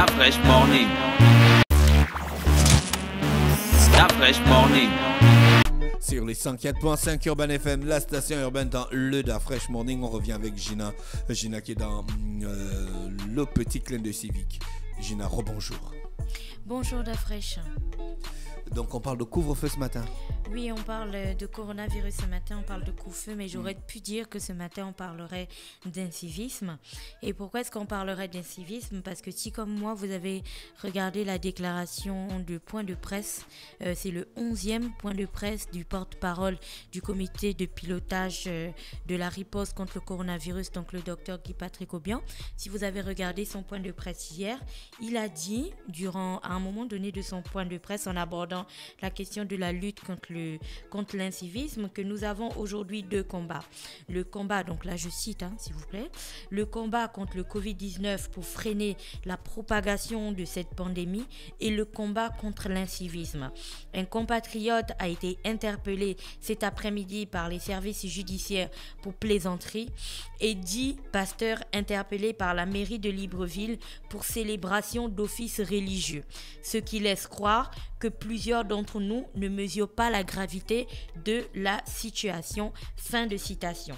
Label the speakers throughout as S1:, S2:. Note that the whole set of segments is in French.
S1: La Fresh morning. La Fresh morning. Sur les 104.5 Urban FM, la station urbaine dans le Da Fresh Morning, on revient avec Gina. Gina qui est dans mm, euh, le petit clin de civique. Gina, rebonjour. Bonjour Da Fresh. Donc on parle de couvre-feu ce matin. Oui, on parle de coronavirus ce matin, on parle de couvre-feu, mais j'aurais mm. pu dire que ce matin on parlerait d'incivisme. Et pourquoi est-ce qu'on parlerait d'incivisme Parce que si comme moi vous avez regardé la déclaration du point de presse, euh, c'est le 11e point de presse du porte-parole du comité de pilotage euh, de la riposte contre le coronavirus, donc le docteur Guy Patrick Aubian. Si vous avez regardé son point de presse hier, il a dit, durant un moment donné de son point de presse en abordant la question de la lutte contre le contre l'incivisme que nous avons aujourd'hui deux combats. Le combat, donc là je cite, hein, s'il vous plaît, le combat contre le Covid-19 pour freiner la propagation de cette pandémie et le combat contre l'incivisme. Un compatriote a été interpellé cet après-midi par les services judiciaires pour plaisanterie et dix pasteur interpellé par la mairie de Libreville pour célébration d'office religieux, ce qui laisse croire que plusieurs d'entre nous ne mesure pas la gravité de la situation. Fin de citation.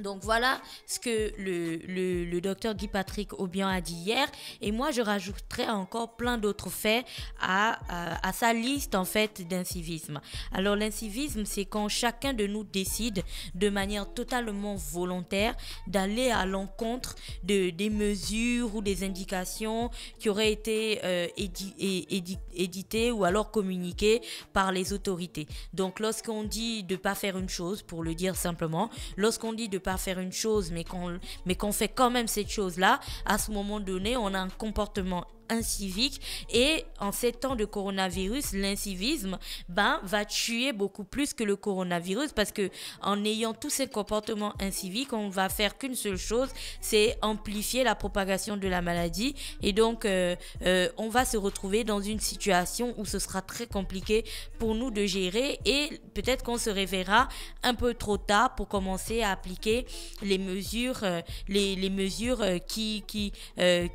S1: Donc voilà ce que le, le, docteur Guy Patrick Aubian a dit hier. Et moi, je rajouterai encore plein d'autres faits à, à, sa liste en fait d'incivisme. Alors l'incivisme, c'est quand chacun de nous décide de manière totalement volontaire d'aller à l'encontre de, des mesures ou des indications qui auraient été euh, éditées ou alors communiquées par les autorités. Donc lorsqu'on dit de ne pas faire une chose, pour le dire simplement, lorsqu'on dit de pas faire une chose, mais qu'on mais qu'on fait quand même cette chose-là, à ce moment donné, on a un comportement incivique. Et en ces temps de coronavirus, l'incivisme ben, va tuer beaucoup plus que le coronavirus parce que en ayant tous ces comportements inciviques, on va faire qu'une seule chose, c'est amplifier la propagation de la maladie. Et donc, euh, euh, on va se retrouver dans une situation où ce sera très compliqué pour nous de gérer et peut-être qu'on se réveillera un peu trop tard pour commencer à appliquer les mesures, euh, les, les, mesures qui, qui,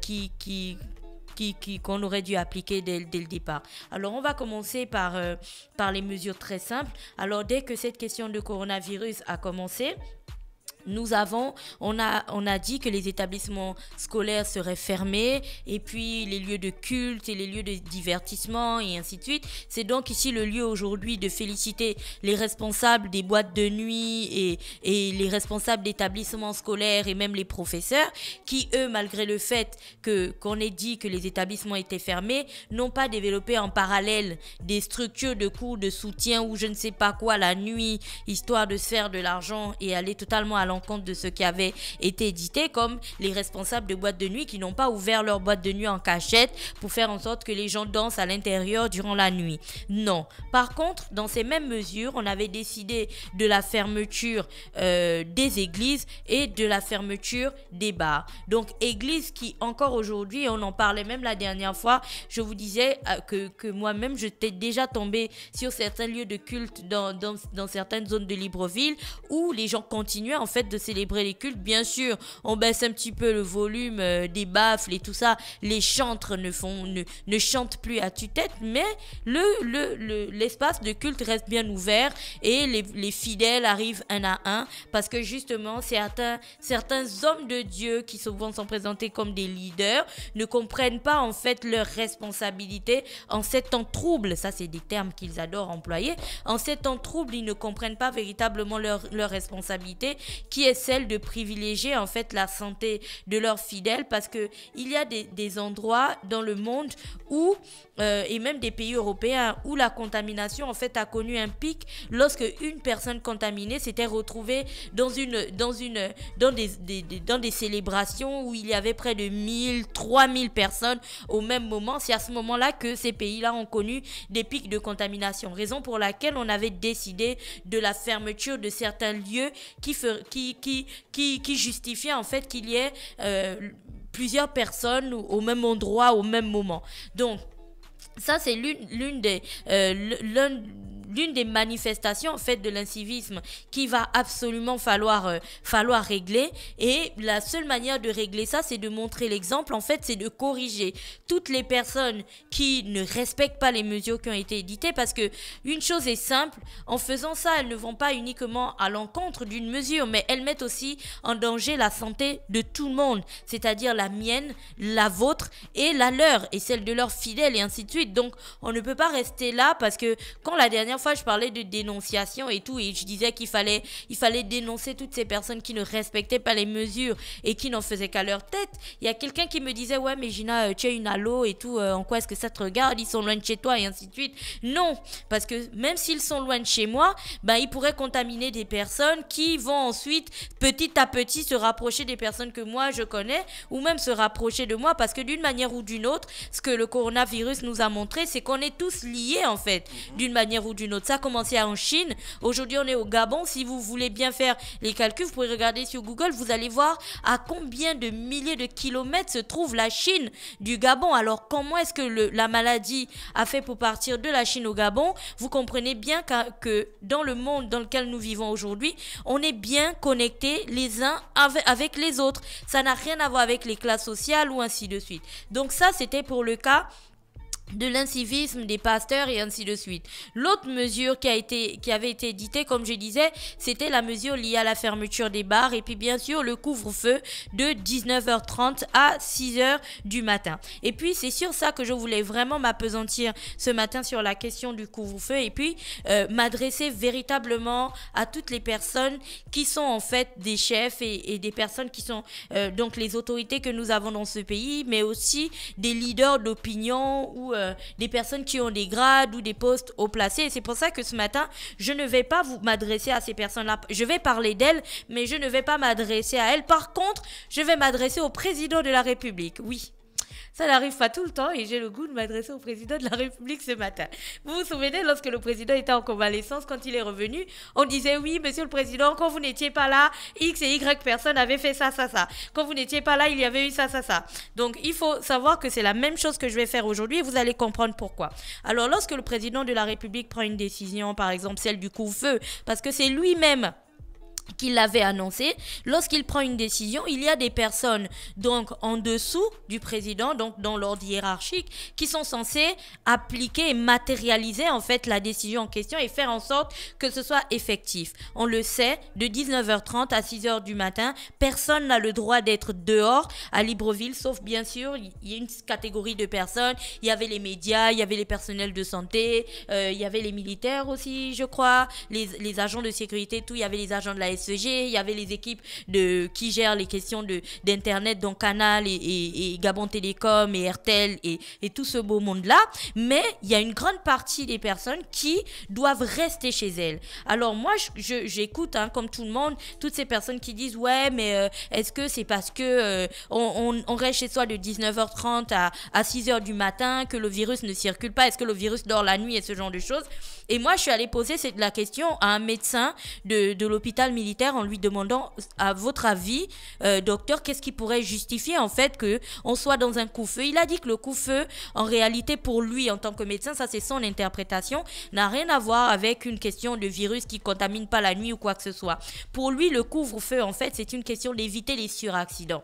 S1: qui, qui qu'on aurait dû appliquer dès, le départ. Alors on va commencer par, euh, par les mesures très simples. Alors dès que cette question de coronavirus a commencé, nous avons, on a, on a dit que les établissements scolaires seraient fermés et puis les lieux de culte et les lieux de divertissement et ainsi de suite. C'est donc ici le lieu aujourd'hui de féliciter les responsables des boîtes de nuit et, et les responsables d'établissements scolaires et même les professeurs qui, eux, malgré le fait que, qu'on ait dit que les établissements étaient fermés, n'ont pas développé en parallèle des structures de cours de soutien ou je ne sais pas quoi la nuit, histoire de se faire de l'argent et aller totalement à compte de ce qui avait été édité, comme les responsables de boîtes de nuit qui n'ont pas ouvert leur boîte de nuit en cachette pour faire en sorte que les gens dansent à l'intérieur durant la nuit. Non. Par contre, dans ces mêmes mesures, on avait décidé de la fermeture euh, des églises et de la fermeture des bars. Donc, églises qui, encore aujourd'hui, on en parlait même la dernière fois, je vous disais euh, que, moi-même, j'étais déjà tombé sur certains lieux de culte dans, dans, dans certaines zones de Libreville où les gens continuaient en fait de célébrer les cultes. Bien sûr, on baisse un petit peu le volume euh, des baffles et tout ça. Les chantres ne, font, ne, ne chantent plus à tue-tête, mais le, l'espace le, de culte reste bien ouvert et les, les, fidèles arrivent un à un parce que justement, certains, certains hommes de Dieu qui souvent sont présentés comme des leaders ne comprennent pas en fait leur responsabilité en ces temps troubles. Ça, c'est des termes qu'ils adorent employer. En ces temps troubles, ils ne comprennent pas véritablement leur leur responsabilité qui est celle de privilégier en fait la santé de leurs fidèles parce que il y a des, endroits dans le monde où euh, et même des pays européens où la contamination en fait a connu un pic lorsque une personne contaminée s'était retrouvée dans une dans une dans des, dans des célébrations où il y avait près de 1000 3000 personnes au même moment c'est à ce moment là que ces pays là ont connu des pics de contamination raison pour laquelle on avait décidé de la fermeture de certains lieux qui, ferent qui, qui, justifiait en fait qu'il y ait euh, plusieurs personnes au même endroit, au même moment. Donc, ça, c'est l'une des... Euh, l'une des manifestations faites de l'incivisme qui va absolument falloir, euh, falloir régler. Et la seule manière de régler ça, c'est de montrer l'exemple. En fait, c'est de corriger toutes les personnes qui ne respectent pas les mesures qui ont été éditées parce que une chose est simple, en faisant ça, elles ne vont pas uniquement à l'encontre d'une mesure, mais elles mettent aussi en danger la santé de tout le monde, c'est-à-dire la mienne, la vôtre et la leur et celle de leurs fidèles et ainsi de suite. Donc, on ne peut pas rester là parce que quand la dernière fois je parlais de dénonciation et tout, et je disais qu'il fallait, il fallait dénoncer toutes ces personnes qui ne respectaient pas les mesures et qui n'en faisaient qu'à leur tête. Il y a quelqu'un qui me disait, ouais, mais Gina, euh, tu es une halo et tout, euh, en quoi est-ce que ça te regarde Ils sont loin de chez toi et ainsi de suite. Non, parce que même s'ils sont loin de chez moi, ben, ils pourraient contaminer des personnes qui vont ensuite, petit à petit, se rapprocher des personnes que moi je connais ou même se rapprocher de moi parce que d'une manière ou d'une autre, ce que le coronavirus nous a montré, c'est qu'on est tous liés en fait, mhm. d'une manière ou d'une autre ça a commencé en Chine. Aujourd'hui, on est au Gabon. Si vous voulez bien faire les calculs, vous pouvez regarder sur Google. Vous allez voir à combien de milliers de kilomètres se trouve la Chine du Gabon. Alors, comment est-ce que la maladie a fait pour partir de la Chine au Gabon Vous comprenez bien que, que dans le monde dans lequel nous vivons aujourd'hui, on est bien connectés les uns avec les autres. Ça n'a rien à voir avec les classes sociales ou ainsi de suite. Donc ça, c'était pour le cas de l'incivisme des pasteurs et ainsi de suite. L'autre mesure qui, a été, qui avait été éditée, comme je disais, c'était la mesure liée à la fermeture des bars et puis bien sûr le couvre-feu de 19h30 à 6h du matin. Et puis c'est sur ça que je voulais vraiment m'apesantir ce matin sur la question du couvre-feu et puis euh, m'adresser véritablement à toutes les personnes qui sont en fait des chefs et, et des personnes qui sont euh, donc les autorités que nous avons dans ce pays, mais aussi des leaders d'opinion ou euh, des personnes qui ont des grades ou des postes haut placés. Et c'est pour ça que ce matin, je ne vais pas vous m'adresser à ces personnes-là. Je vais parler d'elles, mais je ne vais pas m'adresser à elles. Par contre, je vais m'adresser au président de la République. Oui. Ça n'arrive pas tout le temps et j'ai le goût de m'adresser au président de la République ce matin. Vous vous souvenez, lorsque le président était en convalescence, quand il est revenu, on disait oui, monsieur le président, quand vous n'étiez pas là, X et Y personnes avaient fait ça, ça, ça. Quand vous n'étiez pas là, il y avait eu ça, ça, ça. Donc il faut savoir que c'est la même chose que je vais faire aujourd'hui et vous allez comprendre pourquoi. Alors lorsque le président de la République prend une décision, par exemple celle du coup feu parce que c'est lui-même qu'il l'avait annoncé, lorsqu'il prend une décision, il y a des personnes donc en dessous du président, donc dans l'ordre hiérarchique, qui sont censées appliquer et matérialiser en fait la décision en question et faire en sorte que ce soit effectif. On le sait, de 19h30 à 6h du matin, personne n'a le droit d'être dehors à Libreville, sauf bien sûr, il y a une catégorie de personnes, il y avait les médias, il y avait les personnels de santé, euh, il y avait les militaires aussi, je crois, les, les agents de sécurité, tout, il y avait les agents de la il y avait les équipes de, qui gèrent les questions d'Internet, donc Canal et, Gabon Télécom et RTL et, tout ce beau monde-là. Mais il y a une grande partie des personnes qui doivent rester chez elles. Alors moi, j'écoute, hein, comme tout le monde, toutes ces personnes qui disent, ouais, mais euh, est-ce que c'est parce que euh, on, reste chez soi de 19h30 à, à 6h du matin, que le virus ne circule pas, est-ce que le virus dort la nuit et ce genre de choses et moi, je suis allée poser la question à un médecin de, l'hôpital militaire en lui demandant, à votre avis, euh, docteur, qu'est-ce qui pourrait justifier en fait que on soit dans un coup-feu Il a dit que le coup-feu, en réalité, pour lui, en tant que médecin, ça c'est son interprétation, n'a rien à voir avec une question de virus qui contamine pas la nuit ou quoi que ce soit. Pour lui, le couvre-feu, en fait, c'est une question d'éviter les suraccidents.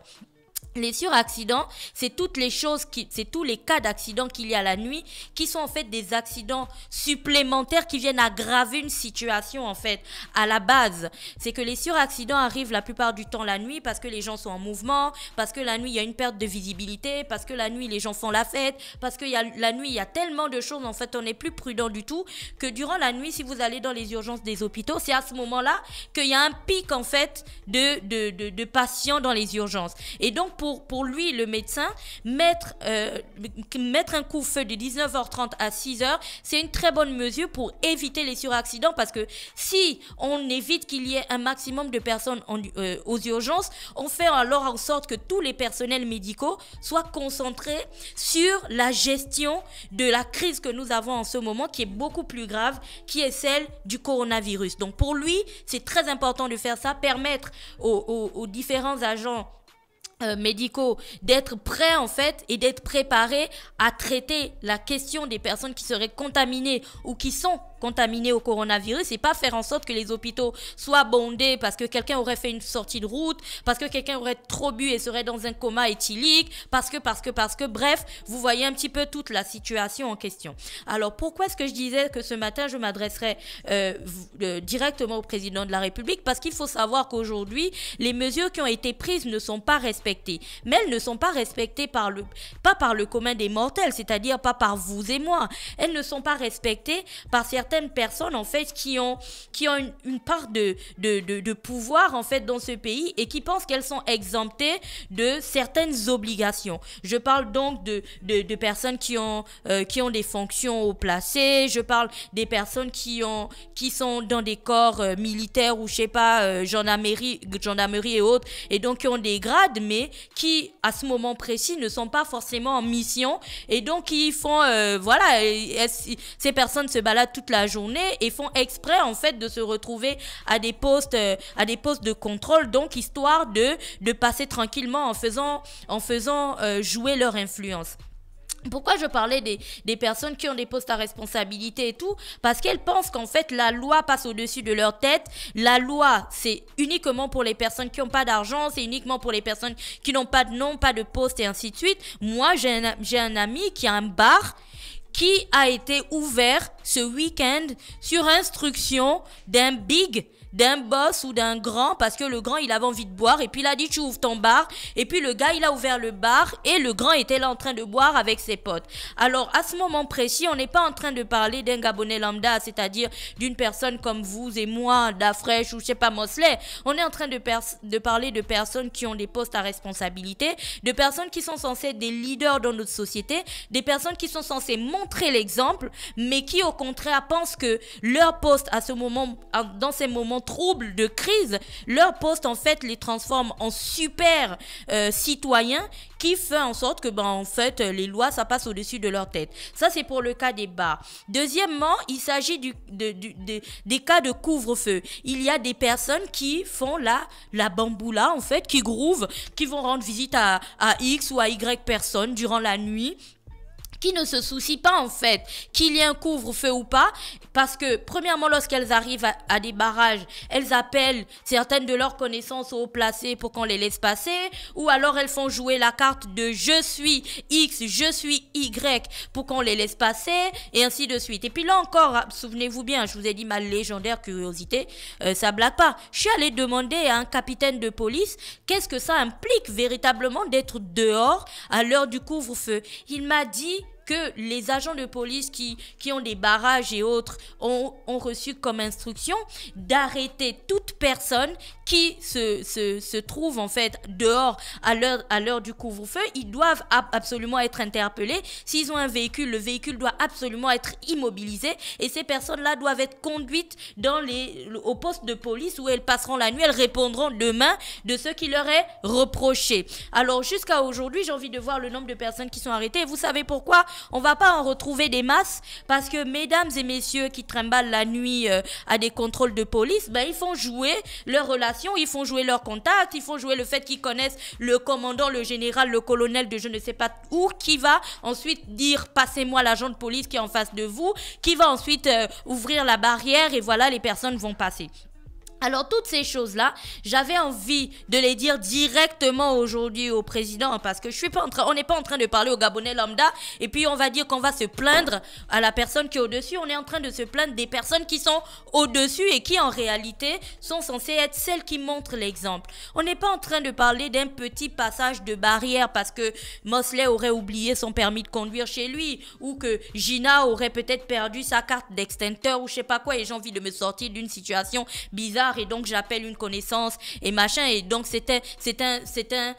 S1: Les suraccidents, c'est toutes les choses qui, c'est tous les cas d'accidents qu'il y a la nuit, qui sont en fait des accidents supplémentaires qui viennent aggraver une situation en fait à la base. C'est que les suraccidents arrivent la plupart du temps la nuit parce que les gens sont en mouvement, parce que la nuit il y a une perte de visibilité, parce que la nuit les gens font la fête, parce que y la nuit il y a tellement de choses en fait on est plus prudent du tout que durant la nuit si vous allez dans les urgences des hôpitaux c'est à ce moment-là qu'il y a un pic en fait de de, de patients dans les urgences et donc pour, lui, le médecin, mettre, euh, un coup-feu de 19h30 à 6h, c'est une très bonne mesure pour éviter les suraccidents parce que si on évite qu'il y ait un maximum de personnes euh, aux urgences, on fait alors en sorte que tous les personnels médicaux soient concentrés sur la gestion de la crise que nous avons en ce moment qui est beaucoup plus grave, qui est celle du coronavirus. Donc pour lui, c'est très important de faire ça, permettre aux différents agents euh, médicaux, d'être prêts en fait et d'être préparés à traiter la question des personnes qui seraient contaminées ou qui sont contaminés au coronavirus et pas faire en sorte que les hôpitaux soient bondés parce que quelqu'un aurait fait une sortie de route, parce que quelqu'un aurait trop bu et serait dans un coma éthylique, parce que, parce que, parce que, bref, vous voyez un petit peu toute la situation en question. Alors pourquoi est-ce que je disais que ce matin je m'adresserai euh, euh, directement au président de la République Parce qu'il faut savoir qu'aujourd'hui, les mesures qui ont été prises ne sont pas respectées. Mais elles ne sont pas respectées par le, pas par le commun des mortels, c'est-à-dire pas par vous et moi. Elles ne sont pas respectées par certains certaines personnes en fait qui ont, qui ont une, part de, de, pouvoir en fait dans ce pays et qui pensent qu'elles sont exemptées de certaines obligations. Je parle donc de, de personnes qui ont, euh, qui ont des fonctions au placé, je parle des personnes qui, ont, qui sont dans des corps euh, militaires ou je sais pas, euh, gendarmerie, gendarmerie et autres, et donc qui ont des grades mais qui à ce moment précis ne sont pas forcément en mission et donc ils font, voilà, ces personnes se baladent toute la journée et font exprès en fait de se retrouver à des postes euh, à des postes de contrôle donc histoire de de passer tranquillement en faisant en faisant euh, jouer leur influence. Pourquoi je parlais des, des, personnes qui ont des postes à responsabilité et tout Parce qu'elles pensent qu'en fait la loi passe au-dessus de leur tête. La loi, c'est uniquement pour les personnes qui n'ont pas d'argent, c'est uniquement pour les personnes qui n'ont pas de nom, pas de poste et ainsi de suite. Moi, j'ai un, un ami qui a un bar qui a été ouvert ce week-end sur instruction d'un big d'un boss ou d'un grand parce que le grand il avait envie de boire et puis il a dit tu ouvres ton bar et puis le gars il a ouvert le bar et le grand était là en train de boire avec ses potes. Alors à ce moment précis on n'est pas en train de parler d'un Gabonais lambda c'est-à-dire d'une personne comme vous et moi d'Afresh ou je sais pas Mosley. On est en train de, de parler de personnes qui ont des postes à responsabilité, de personnes qui sont censées être des leaders dans notre société, des personnes qui sont censées montrer l'exemple mais qui au contraire pensent que leur poste à ce moment dans ces moments troubles, de crise, leur poste en fait les transforme en super euh, citoyens qui font en sorte que ben en fait les lois ça passe au-dessus de leur tête. Ça c'est pour le cas des bars. Deuxièmement, il s'agit du, des cas de couvre-feu. Il y a des personnes qui font la la bamboula en fait, qui groove, qui vont rendre visite à, à X ou à Y personnes durant la nuit qui ne se soucient pas en fait qu'il y ait un couvre-feu ou pas, parce que premièrement, lorsqu'elles arrivent à, des barrages, elles appellent certaines de leurs connaissances au placé pour qu'on les laisse passer, ou alors elles font jouer la carte de je suis X, je suis Y pour qu'on les laisse passer, et ainsi de suite. Et puis là encore, souvenez-vous bien, je vous ai dit ma légendaire curiosité, euh, ça blague pas. Je suis allée demander à un capitaine de police qu'est-ce que ça implique véritablement d'être dehors à l'heure du couvre-feu. Il m'a dit que les agents de police qui, qui ont des barrages et autres ont, ont reçu comme instruction d'arrêter toute personne qui se, se, se, trouve en fait dehors à l'heure, à l'heure du couvre-feu. Ils doivent absolument être interpellés. S'ils ont un véhicule, le véhicule doit absolument être immobilisé et ces personnes-là doivent être conduites dans les, au poste de police où elles passeront la nuit, elles répondront demain de ce qui leur est reproché. Alors jusqu'à aujourd'hui, j'ai envie de voir le nombre de personnes qui sont arrêtées. vous savez pourquoi on ne va pas en retrouver des masses parce que mesdames et messieurs qui trimballent la nuit euh, à des contrôles de police, ben ils font jouer leurs relations, ils font jouer leurs contacts, ils font jouer le fait qu'ils connaissent le commandant, le général, le colonel de je ne sais pas où, qui va ensuite dire passez-moi l'agent de police qui est en face de vous, qui va ensuite euh, ouvrir la barrière et voilà les personnes vont passer. Alors toutes ces choses-là, j'avais envie de les dire directement aujourd'hui au président parce que je suis pas en train, on n'est pas en train de parler au Gabonais lambda et puis on va dire qu'on va se plaindre à la personne qui est au-dessus. On est en train de se plaindre des personnes qui sont au-dessus et qui en réalité sont censées être celles qui montrent l'exemple. On n'est pas en train de parler d'un petit passage de barrière parce que Mosley aurait oublié son permis de conduire chez lui ou que Gina aurait peut-être perdu sa carte d'extincteur ou je sais pas quoi et j'ai envie de me sortir d'une situation bizarre et donc j'appelle une connaissance et machin. Et donc c'était un, un,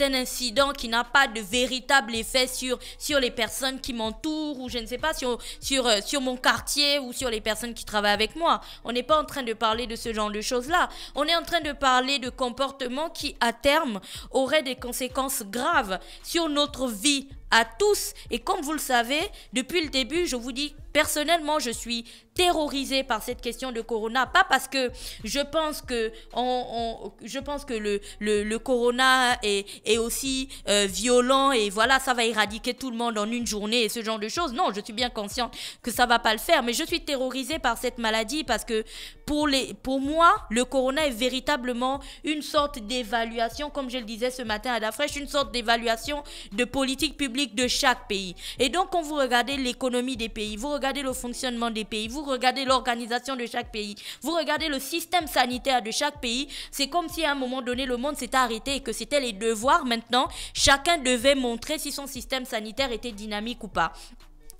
S1: un incident qui n'a pas de véritable effet sur, sur les personnes qui m'entourent ou je ne sais pas, sur, sur, euh, sur mon quartier ou sur les personnes qui travaillent avec moi. On n'est pas en train de parler de ce genre de choses-là. On est en train de parler de comportements qui, à terme, auraient des conséquences graves sur notre vie à tous. Et comme vous le savez, depuis le début, je vous dis personnellement, je suis terrorisée par cette question de corona. Pas parce que je pense que, on, je pense que le, le, corona est, est aussi euh, violent et voilà, ça va éradiquer tout le monde en une journée et ce genre de choses. Non, je suis bien consciente que ça va pas le faire, mais je suis terrorisée par cette maladie parce que pour, les, pour moi, le corona est véritablement une sorte d'évaluation, comme je le disais ce matin à la fraîche, une sorte d'évaluation de politique publique de chaque pays. Et donc, quand vous regardez l'économie des pays, vous regardez le fonctionnement des pays, vous regardez l'organisation de chaque pays, vous regardez le système sanitaire de chaque pays, c'est comme si à un moment donné, le monde s'était arrêté et que c'était les devoirs maintenant. Chacun devait montrer si son système sanitaire était dynamique ou pas.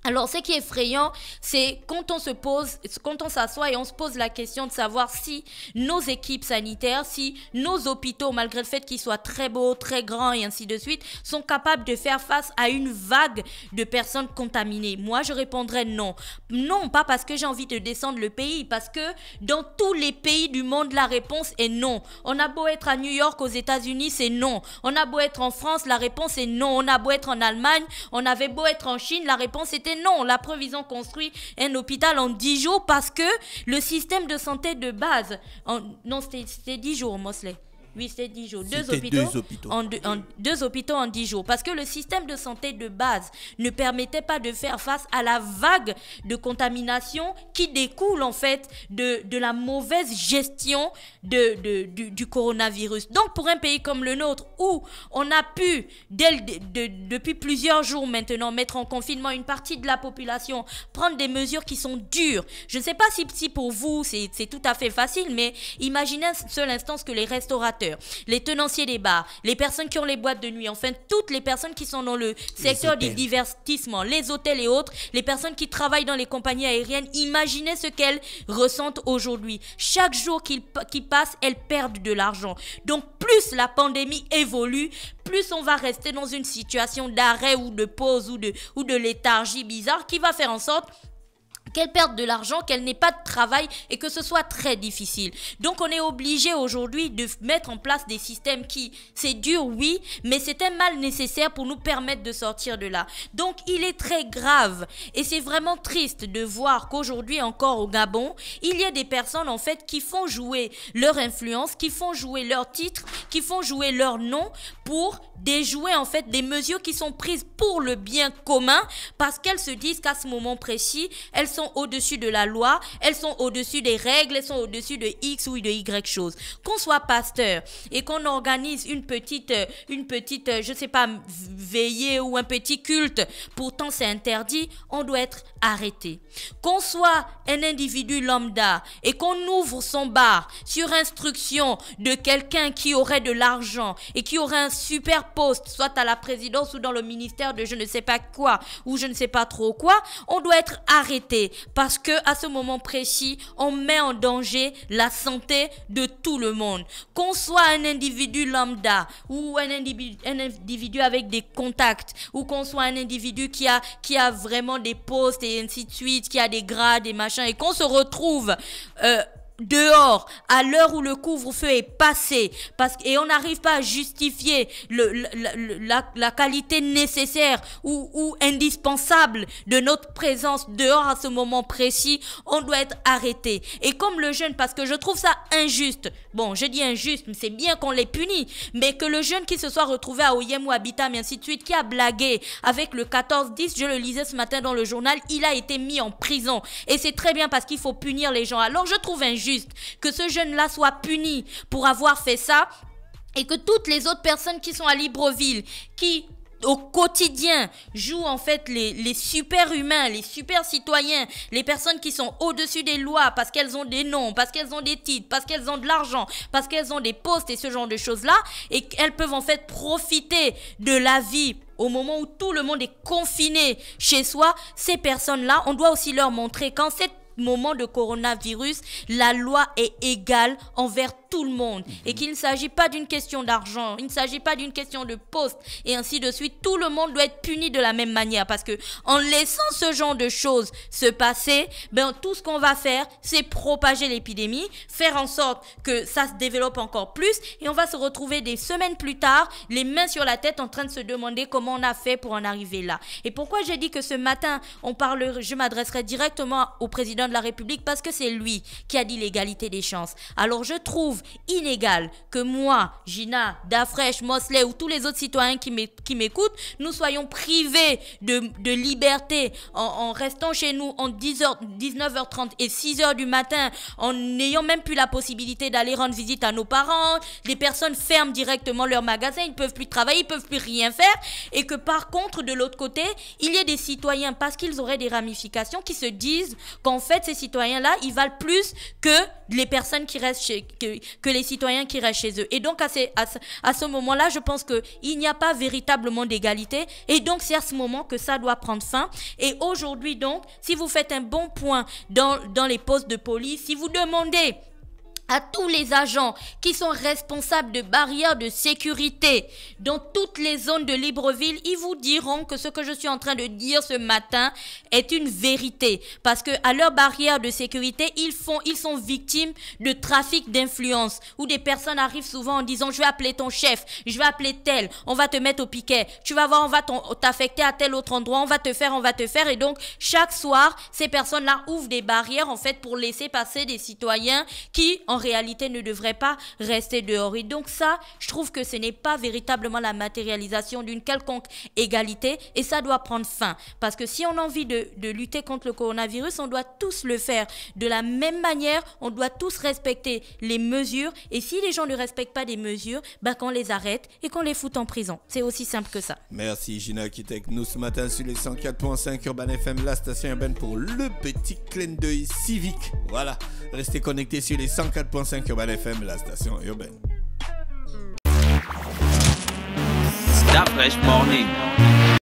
S1: Alors, ce qui est effrayant, c'est quand on se pose, quand on s'assoit et on se pose la question de savoir si nos équipes sanitaires, si nos hôpitaux, malgré le fait qu'ils soient très beaux, très grands et ainsi de suite, sont capables de faire face à une vague de personnes contaminées. Moi, je répondrais non. Non, pas parce que j'ai envie de descendre le pays, parce que dans tous les pays du monde, la réponse est non. On a beau être à New York, aux États-Unis, c'est non. On a beau être en France, la réponse est non. On a beau être en Allemagne, on avait beau être en Chine, la réponse était non, la preuve, ils ont construit un hôpital en 10 jours parce que le système de santé de base, en, non, c'était 10 jours, Mosley. Oui, c'était 10 jours. Deux hôpitaux, En, deux, hôpitaux en 10 jours. Parce que le système de santé de base ne permettait pas de faire face à la vague de contamination qui découle en fait de, la mauvaise gestion de, du, coronavirus. Donc pour un pays comme le nôtre où on a pu depuis plusieurs jours maintenant mettre en confinement une partie de la population, prendre des mesures qui sont dures. Je ne sais pas si, pour vous c'est tout à fait facile, mais imaginez un seul instance que les restaurateurs les tenanciers des bars, les personnes qui ont les boîtes de nuit, enfin toutes les personnes qui sont dans le secteur du divertissement, les hôtels et autres, les personnes qui travaillent dans les compagnies aériennes, imaginez ce qu'elles ressentent aujourd'hui. Chaque jour qui passe, elles perdent de l'argent. Donc plus la pandémie évolue, plus on va rester dans une situation d'arrêt ou de pause ou de, ou de léthargie bizarre qui va faire en sorte qu'elle perde de l'argent, qu'elle n'ait pas de travail et que ce soit très difficile. Donc on est obligé aujourd'hui de mettre en place des systèmes qui, c'est dur oui, mais c'est un mal nécessaire pour nous permettre de sortir de là. Donc il est très grave et c'est vraiment triste de voir qu'aujourd'hui encore au Gabon, il y a des personnes en fait qui font jouer leur influence, qui font jouer leur titre, qui font jouer leur nom pour déjouer en fait des mesures qui sont prises pour le bien commun parce qu'elles se disent qu'à ce moment précis, elles sont au-dessus de la loi, elles sont au-dessus des règles, elles sont au-dessus de X ou de Y chose. Qu'on soit pasteur et qu'on organise une petite, euh, une petite, euh, je sais pas, veillée ou un petit culte, pourtant c'est interdit, on doit être arrêté. Qu'on soit un individu lambda et qu'on ouvre son bar sur instruction de quelqu'un qui aurait de l'argent et qui aurait un super poste, soit à la présidence ou dans le ministère de je ne sais pas quoi ou je ne sais pas trop quoi, on doit être arrêté parce que à ce moment précis, on met en danger la santé de tout le monde. Qu'on soit un individu lambda ou un individu, avec des contacts ou qu'on soit un individu qui a, qui a vraiment des postes et ainsi de suite, qui a des grades et machin et qu'on se retrouve euh, dehors à l'heure où le couvre-feu est passé parce et on n'arrive pas à justifier le, la, qualité nécessaire ou, ou indispensable de notre présence dehors à ce moment précis on doit être arrêté et comme le jeune parce que je trouve ça injuste Bon, je dis injuste, mais c'est bien qu'on les punit. Mais que le jeune qui se soit retrouvé à Oyem ou Habitam et ainsi de suite, qui a blagué avec le 14-10, je le lisais ce matin dans le journal, il a été mis en prison. Et c'est très bien parce qu'il faut punir les gens. Alors je trouve injuste que ce jeune-là soit puni pour avoir fait ça et que toutes les autres personnes qui sont à Libreville, qui au quotidien jouent en fait les, les super-humains, les super-citoyens, les personnes qui sont au-dessus des lois parce qu'elles ont des noms, parce qu'elles ont des titres, parce qu'elles ont de l'argent, parce qu'elles ont des postes et ce genre de choses-là, et qu'elles peuvent en fait profiter de la vie au moment où tout le monde est confiné chez soi, ces personnes-là, on doit aussi leur montrer quand cette moment de coronavirus, la loi est égale envers tout le monde et qu'il ne s'agit pas d'une question d'argent, il ne s'agit pas d'une question de poste et ainsi de suite. Tout le monde doit être puni de la même manière parce que en laissant ce genre de choses se passer, ben tout ce qu'on va faire, c'est propager l'épidémie, faire en sorte que ça se développe encore plus et on va se retrouver des semaines plus tard, les mains sur la tête en train de se demander comment on a fait pour en arriver là. Et pourquoi j'ai dit que ce matin, on parle, je m'adresserai directement au président de la République parce que c'est lui qui a dit l'égalité des chances. Alors je trouve inégal que moi, Gina, Dafresh, Mosley ou tous les autres citoyens qui m'écoutent, nous soyons privés de, liberté en, restant chez nous en 10h, 19h30 et 6h du matin, en n'ayant même plus la possibilité d'aller rendre visite à nos parents. Les personnes ferment directement leur magasin, ils ne peuvent plus travailler, ils ne peuvent plus rien faire. Et que par contre, de l'autre côté, il y a des citoyens, parce qu'ils auraient des ramifications, qui se disent qu'en fait, ces citoyens-là, ils valent plus que les personnes qui restent chez, que, les citoyens qui restent chez eux. Et donc, à, ce, moment-là, je pense qu'il n'y a pas véritablement d'égalité. Et donc, c'est à ce moment que ça doit prendre fin. Et aujourd'hui, donc, si vous faites un bon point dans, dans les postes de police, si vous demandez à tous les agents qui sont responsables de barrières de sécurité dans toutes les zones de Libreville, ils vous diront que ce que je suis en train de dire ce matin est une vérité parce que à leurs barrières de sécurité, ils font ils sont victimes de trafic d'influence où des personnes arrivent souvent en disant je vais appeler ton chef, je vais appeler tel, on va te mettre au piquet, tu vas voir on va t'affecter à tel autre endroit, on va te faire, on va te faire et donc chaque soir, ces personnes-là ouvrent des barrières en fait pour laisser passer des citoyens qui en en réalité ne devrait pas rester dehors. Et donc ça, je trouve que ce n'est pas véritablement la matérialisation d'une quelconque égalité et ça doit prendre fin. Parce que si on a envie de, de lutter contre le coronavirus, on doit tous le faire. De la même manière, on doit tous respecter les mesures et si les gens ne respectent pas des mesures, bah, qu'on les arrête et qu'on les foute en prison. C'est aussi simple que ça. Merci Gina qui était avec nous ce matin sur les 104.5 Urban FM, la station urbaine pour le petit clin d'œil civique. Voilà, restez connectés sur les 104. 104.5 Urban FM, la station urbaine. Stop Morning.